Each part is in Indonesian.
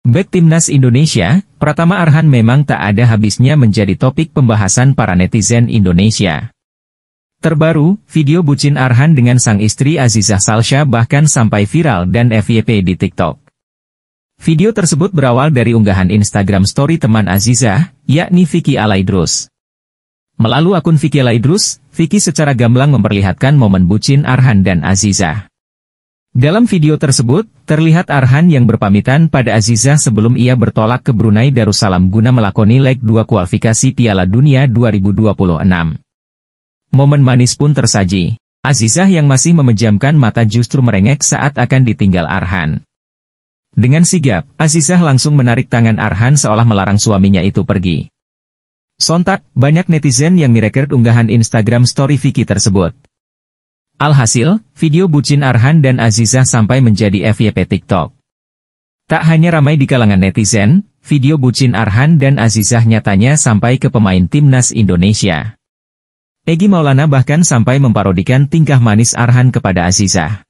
Back Timnas Indonesia, Pratama Arhan memang tak ada habisnya menjadi topik pembahasan para netizen Indonesia. Terbaru, video bucin Arhan dengan sang istri Azizah Salsha bahkan sampai viral dan FYP di TikTok. Video tersebut berawal dari unggahan Instagram story teman Azizah, yakni Vicky Alaidrus. Melalui akun Vicky Alaidrus, Vicky secara gamblang memperlihatkan momen bucin Arhan dan Azizah. Dalam video tersebut, terlihat Arhan yang berpamitan pada Azizah sebelum ia bertolak ke Brunei Darussalam guna melakoni leg dua kualifikasi Piala Dunia 2026. Momen manis pun tersaji. Azizah yang masih memejamkan mata justru merengek saat akan ditinggal Arhan. Dengan sigap, Azizah langsung menarik tangan Arhan seolah melarang suaminya itu pergi. Sontak, banyak netizen yang merekord unggahan Instagram story Vicky tersebut. Alhasil, video bucin Arhan dan Azizah sampai menjadi FYP TikTok. Tak hanya ramai di kalangan netizen, video bucin Arhan dan Azizah nyatanya sampai ke pemain timnas Indonesia. Egi Maulana bahkan sampai memparodikan tingkah manis Arhan kepada Azizah.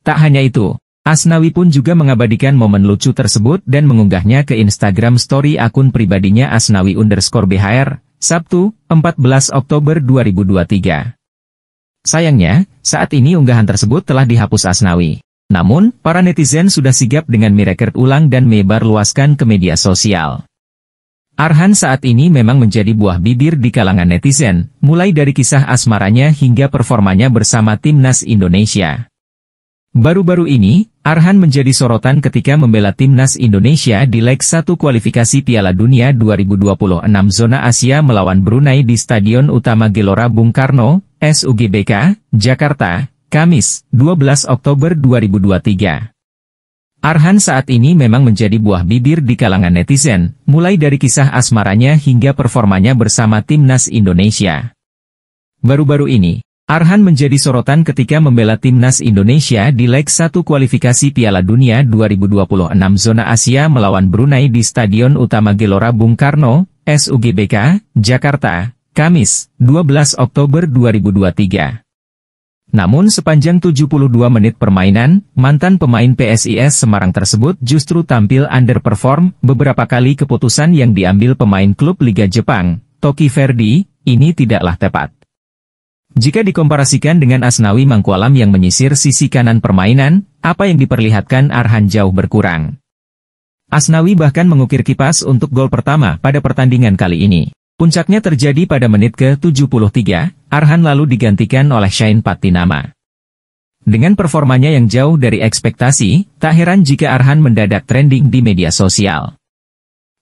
Tak hanya itu, Asnawi pun juga mengabadikan momen lucu tersebut dan mengunggahnya ke Instagram story akun pribadinya Asnawi underscore BHR, Sabtu, 14 Oktober 2023. Sayangnya, saat ini unggahan tersebut telah dihapus Asnawi. Namun, para netizen sudah sigap dengan merekrut ulang dan mebar luaskan ke media sosial. Arhan saat ini memang menjadi buah bibir di kalangan netizen, mulai dari kisah asmaranya hingga performanya bersama timnas Indonesia. Baru-baru ini, Arhan menjadi sorotan ketika membela timnas Indonesia di leg 1 kualifikasi Piala Dunia 2026 zona Asia melawan Brunei di Stadion Utama Gelora Bung Karno, SUGBK, Jakarta, Kamis, 12 Oktober 2023. Arhan saat ini memang menjadi buah bibir di kalangan netizen, mulai dari kisah asmaranya hingga performanya bersama Timnas Indonesia. Baru-baru ini, Arhan menjadi sorotan ketika membela Timnas Indonesia di leg 1 kualifikasi Piala Dunia 2026 zona Asia melawan Brunei di Stadion Utama Gelora Bung Karno, SUGBK, Jakarta, Kamis, 12 Oktober 2023. Namun sepanjang 72 menit permainan, mantan pemain PSIS Semarang tersebut justru tampil underperform beberapa kali keputusan yang diambil pemain klub Liga Jepang, Toki Verdi, ini tidaklah tepat. Jika dikomparasikan dengan Asnawi Mangkualam yang menyisir sisi kanan permainan, apa yang diperlihatkan Arhan jauh berkurang. Asnawi bahkan mengukir kipas untuk gol pertama pada pertandingan kali ini. Puncaknya terjadi pada menit ke-73, Arhan lalu digantikan oleh Shane Patinama. Dengan performanya yang jauh dari ekspektasi, tak heran jika Arhan mendadak trending di media sosial.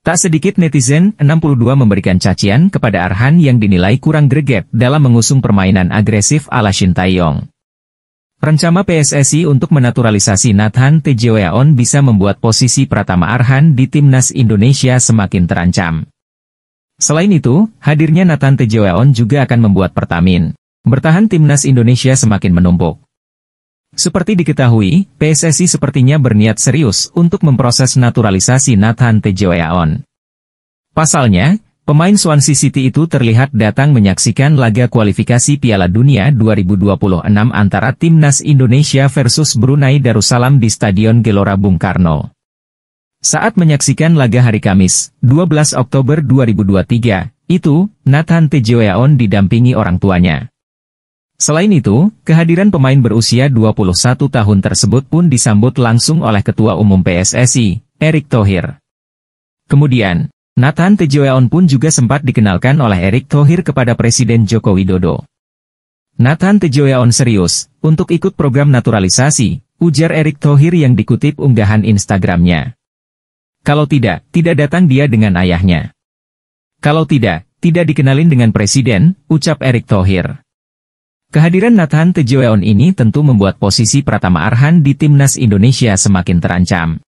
Tak sedikit netizen 62 memberikan cacian kepada Arhan yang dinilai kurang greget dalam mengusung permainan agresif ala Shin Taeyong. Rencana PSSI untuk menaturalisasi Nathan Tejeweon bisa membuat posisi Pratama Arhan di timnas Indonesia semakin terancam. Selain itu, hadirnya Nathan Tejeweon juga akan membuat Pertamin bertahan timnas Indonesia semakin menumpuk. Seperti diketahui, PSSI sepertinya berniat serius untuk memproses naturalisasi Nathan Tejeweon. Pasalnya, pemain Swansea City itu terlihat datang menyaksikan laga kualifikasi Piala Dunia 2026 antara timnas Indonesia versus Brunei Darussalam di Stadion Gelora Bung Karno. Saat menyaksikan laga hari Kamis, 12 Oktober 2023, itu, Nathan Tejoyaon didampingi orang tuanya. Selain itu, kehadiran pemain berusia 21 tahun tersebut pun disambut langsung oleh Ketua Umum PSSI, Erick Thohir. Kemudian, Nathan Tejoyaon pun juga sempat dikenalkan oleh Erick Thohir kepada Presiden Joko Widodo. Nathan Tejoyaon serius, untuk ikut program naturalisasi, ujar Erick Thohir yang dikutip unggahan Instagramnya. Kalau tidak, tidak datang dia dengan ayahnya. Kalau tidak, tidak dikenalin dengan presiden, ucap Erick Thohir. Kehadiran Nathan Tejoeon ini tentu membuat posisi Pratama Arhan di timnas Indonesia semakin terancam.